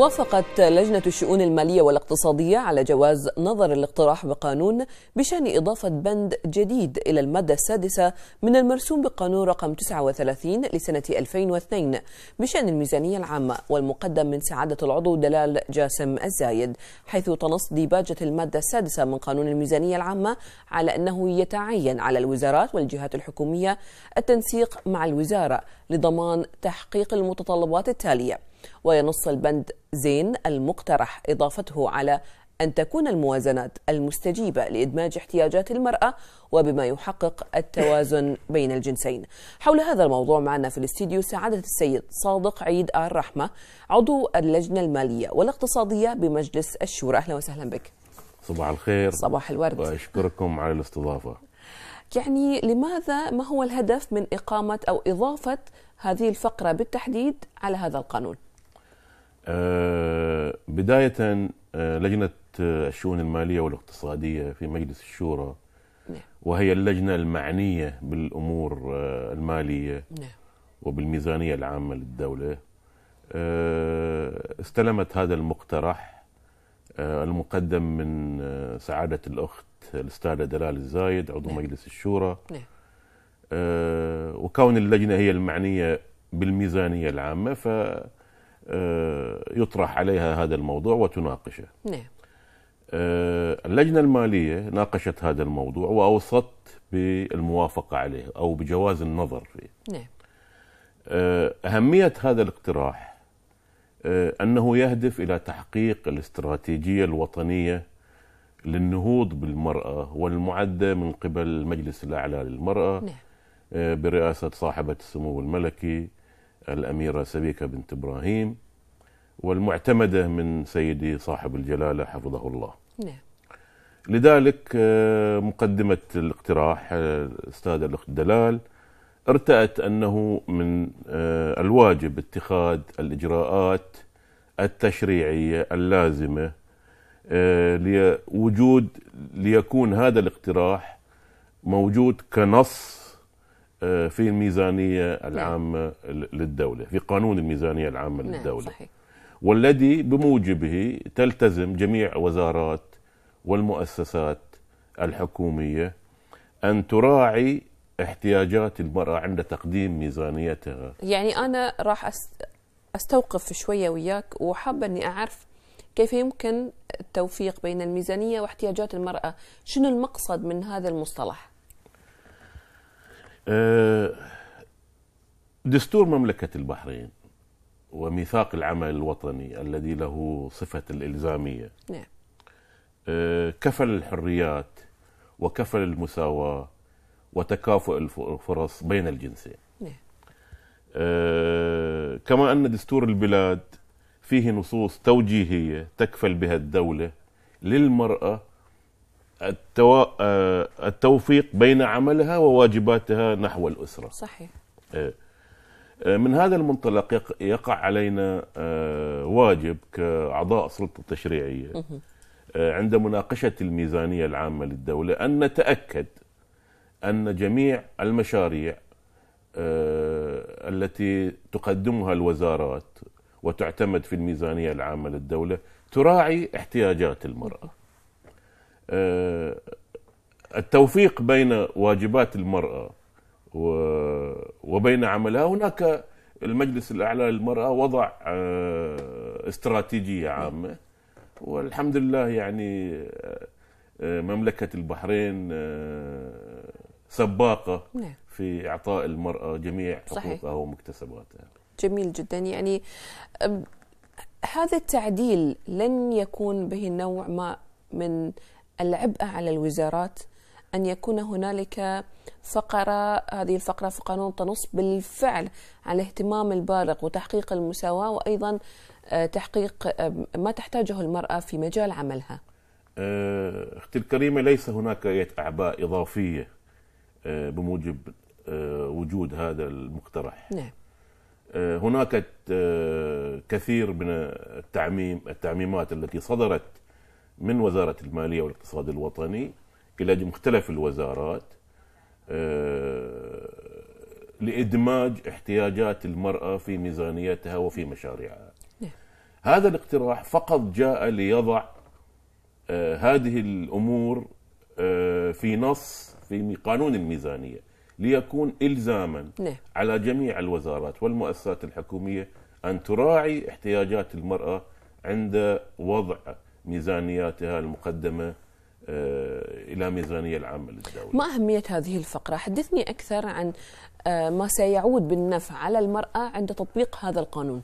وافقت لجنة الشؤون المالية والاقتصادية على جواز نظر الاقتراح بقانون بشأن إضافة بند جديد إلى المادة السادسة من المرسوم بقانون رقم 39 لسنة 2002 بشأن الميزانية العامة والمقدم من سعادة العضو دلال جاسم الزايد حيث تنص ديباجة المادة السادسة من قانون الميزانية العامة على أنه يتعين على الوزارات والجهات الحكومية التنسيق مع الوزارة لضمان تحقيق المتطلبات التالية وينص البند زين المقترح إضافته على أن تكون الموازنات المستجيبة لإدماج احتياجات المرأة وبما يحقق التوازن بين الجنسين حول هذا الموضوع معنا في الاستديو سعادة السيد صادق عيد آل رحمة عضو اللجنة المالية والاقتصادية بمجلس الشورى أهلا وسهلا بك صباح الخير صباح الورد وأشكركم على الاستضافة يعني لماذا ما هو الهدف من إقامة أو إضافة هذه الفقرة بالتحديد على هذا القانون؟ آه، بداية آه، لجنة آه، الشؤون المالية والاقتصادية في مجلس الشورى نعم. وهي اللجنة المعنية بالأمور المالية نعم. وبالميزانية العامة للدولة استلمت هذا المقترح المقدم من سعادة الأخت الأستاذة دلال الزايد عضو نعم. مجلس الشورى وكون اللجنة هي المعنية بالميزانية العامة ف آه، يطرح عليها هذا الموضوع وتناقشه نعم. آه، اللجنة المالية ناقشت هذا الموضوع وأوصت بالموافقة عليه أو بجواز النظر فيه نعم. آه، أهمية هذا الاقتراح أنه يهدف إلى تحقيق الاستراتيجية الوطنية للنهوض بالمرأة والمعدة من قبل المجلس الأعلى للمرأة نعم. برئاسة صاحبة السمو الملكي الأميرة سبيكة بنت إبراهيم والمعتمدة من سيدي صاحب الجلالة حفظه الله نعم. لذلك آه، مقدمة الاقتراح آه، أستاذ الأخت دلال ارتأت أنه من آه، الواجب اتخاذ الإجراءات التشريعية اللازمة لوجود ليكون هذا الاقتراح موجود كنص آه، في الميزانية نعم. العامة للدولة في قانون الميزانية العامة نعم، للدولة صحيح. والذي بموجبه تلتزم جميع وزارات والمؤسسات الحكومية أن تراعي احتياجات المرأة عند تقديم ميزانيتها يعني أنا راح أستوقف شوية وياك وحابة أني أعرف كيف يمكن التوفيق بين الميزانية واحتياجات المرأة شنو المقصد من هذا المصطلح آه، دستور مملكة البحرين وميثاق العمل الوطني الذي له صفة الإلزامية نعم. آه، كفل الحريات وكفل المساواة وتكافؤ الفرص بين الجنسين نعم. آه، كما أن دستور البلاد فيه نصوص توجيهية تكفل بها الدولة للمرأة التو... آه، التوفيق بين عملها وواجباتها نحو الأسرة صحيح إيه. آه، من هذا المنطلق يقع علينا آه، واجب كأعضاء سلطة تشريعية عند مناقشة الميزانية العامة للدولة أن نتأكد أن جميع المشاريع التي تقدمها الوزارات وتعتمد في الميزانية العامة للدولة تراعي احتياجات المرأة آه، التوفيق بين واجبات المرأة وبين عملها هناك المجلس الأعلى للمرأة وضع آه، استراتيجية عامة والحمد لله يعني آه، مملكة البحرين سباقة نعم. في إعطاء المرأة جميع حقوقها ومكتسباتها جميل جدا يعني هذا التعديل لن يكون به النوع ما من العبء على الوزارات أن يكون هنالك فقرة هذه الفقرة في قانون تنص بالفعل على الاهتمام البالغ وتحقيق المساواة وأيضا آه، تحقيق آه، ما تحتاجه المرأة في مجال عملها آه، أختي الكريمة ليس هناك أي أعباء إضافية بموجب وجود هذا المقترح نعم. هناك كثير من التعميم التعميمات التي صدرت من وزارة المالية والاقتصاد الوطني إلى مختلف الوزارات آه، لإدماج احتياجات المرأة في ميزانيتها وفي مشاريعها نعم. هذا الاقتراح فقط جاء ليضع آه، هذه الأمور آه، في نص في قانون الميزانية ليكون إلزاما نعم. على جميع الوزارات والمؤسسات الحكومية أن تراعي احتياجات المرأة عند وضع ميزانياتها المقدمه آه، الى الميزانيه العامه للدوله. ما اهميه هذه الفقره؟ حدثني اكثر عن آه، ما سيعود بالنفع على المراه عند تطبيق هذا القانون.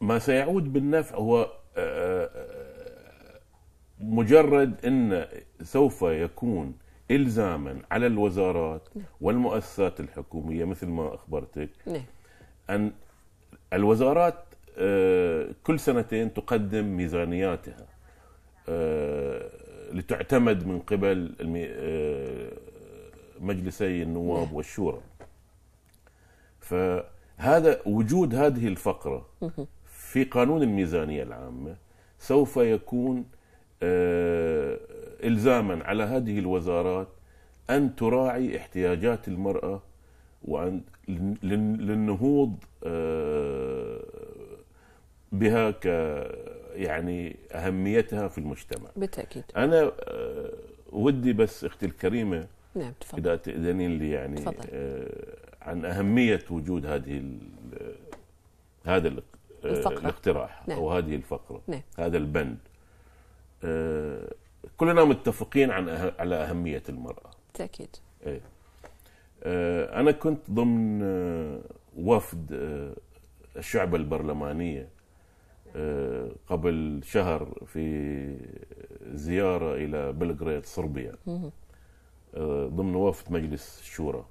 ما سيعود بالنفع هو آه، مجرد ان سوف يكون الزاما على الوزارات نعم. والمؤسسات الحكوميه مثل ما اخبرتك نعم. ان الوزارات آه، كل سنتين تقدم ميزانياتها آه، لتعتمد من قبل آه، مجلسي النواب نعم. والشورى فهذا وجود هذه الفقرة في قانون الميزانية العامة سوف يكون إلزاما على هذه الوزارات أن تراعي احتياجات المرأة وأن للنهوض بها ك يعني اهميتها في المجتمع بالتاكيد انا آه، ودي بس اختي الكريمه نعم تفضل اذا تاذنين لي يعني تفضل. آه، عن اهميه وجود هذه آه، هذا الفقرة. الاقتراح نعم. او هذه الفقره نعم. هذا البند كلنا متفقين عن على اهميه المراه بالتاكيد ايه انا كنت ضمن وفد الشعب البرلمانيه آه، قبل شهر في زيارة إلى بلغراد صربيا آه، ضمن وفد مجلس الشورى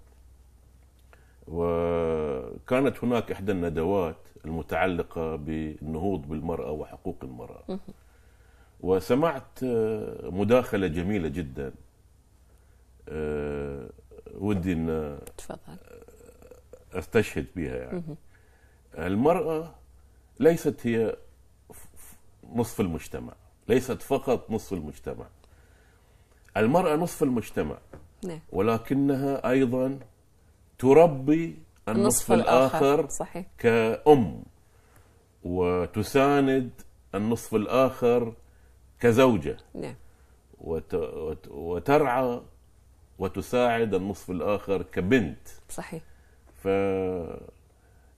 وكانت هناك إحدى الندوات المتعلقة بالنهوض بالمرأة وحقوق المرأة وسمعت آه، مداخلة جميلة جدا ودي أن أستشهد بها يعني المرأة ليست هي نصف المجتمع ليست فقط نصف المجتمع المرأة نصف المجتمع نعم. ولكنها أيضا تربي النصف الآخر, صحيح. كأم وتساند النصف الآخر كزوجة نعم. وترعى وتساعد النصف الآخر كبنت صحيح ف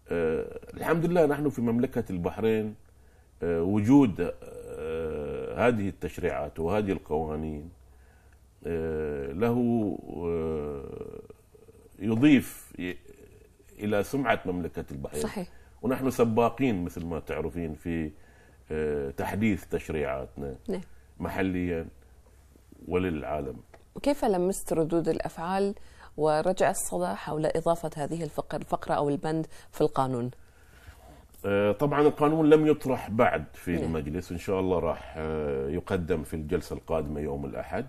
آه، الحمد لله نحن في مملكة البحرين آه، وجود آه، هذه التشريعات وهذه القوانين آه، له يضيف الى سمعه مملكه البحرين صحيح ونحن سباقين مثل ما تعرفين في تحديث تشريعاتنا نعم. محليا وللعالم وكيف لمست ردود الافعال ورجع الصدى حول اضافه هذه الفقره او البند في القانون؟ آه، طبعا القانون لم يطرح بعد في إيه. المجلس ان شاء الله راح آه، يقدم في الجلسه القادمه يوم الاحد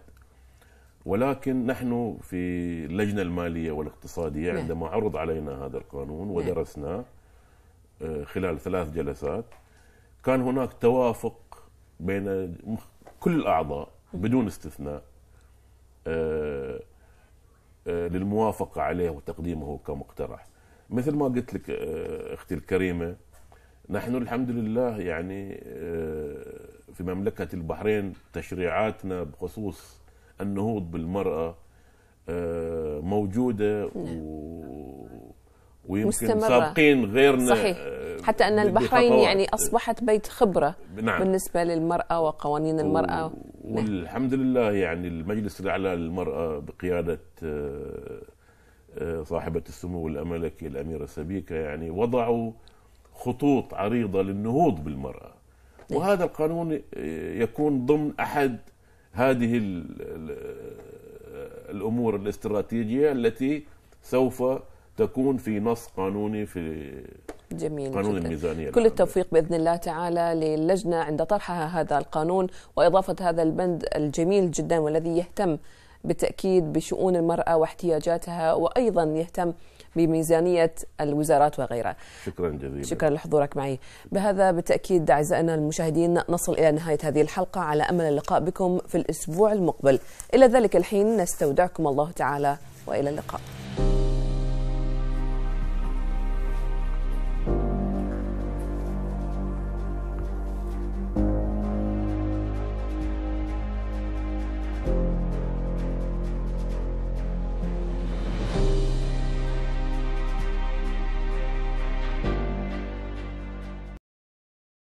ولكن نحن في اللجنه الماليه والاقتصاديه إيه. عندما عرض علينا هذا القانون إيه. ودرسناه آه، خلال ثلاث جلسات كان هناك توافق بين كل الاعضاء بدون استثناء للموافقه عليه وتقديمه كمقترح مثل ما قلت لك اختي الكريمه نحن الحمد لله يعني آه، في مملكة البحرين تشريعاتنا بخصوص النهوض بالمرأة آه، موجودة نعم. و ويمكن مستمرة. سابقين غيرنا صحيح آه، حتى أن البحرين يعني أصبحت بيت خبرة نعم. بالنسبة للمرأة وقوانين المرأة نعم. والحمد لله يعني المجلس الأعلى للمرأة بقيادة صاحبة السمو الملكي الأميرة سبيكة يعني وضعوا خطوط عريضة للنهوض بالمرأة وهذا القانون يكون ضمن أحد هذه الأمور الاستراتيجية التي سوف تكون في نص قانوني في جميل قانون جداً. الميزانية كل التوفيق بإذن الله تعالى للجنة عند طرحها هذا القانون وإضافة هذا البند الجميل جدا والذي يهتم بالتأكيد بشؤون المرأة واحتياجاتها وأيضا يهتم بميزانية الوزارات وغيرها شكرا جزيلا شكرا لحضورك معي بهذا بالتأكيد أعزائنا المشاهدين نصل إلى نهاية هذه الحلقة على أمل اللقاء بكم في الأسبوع المقبل إلى ذلك الحين نستودعكم الله تعالى وإلى اللقاء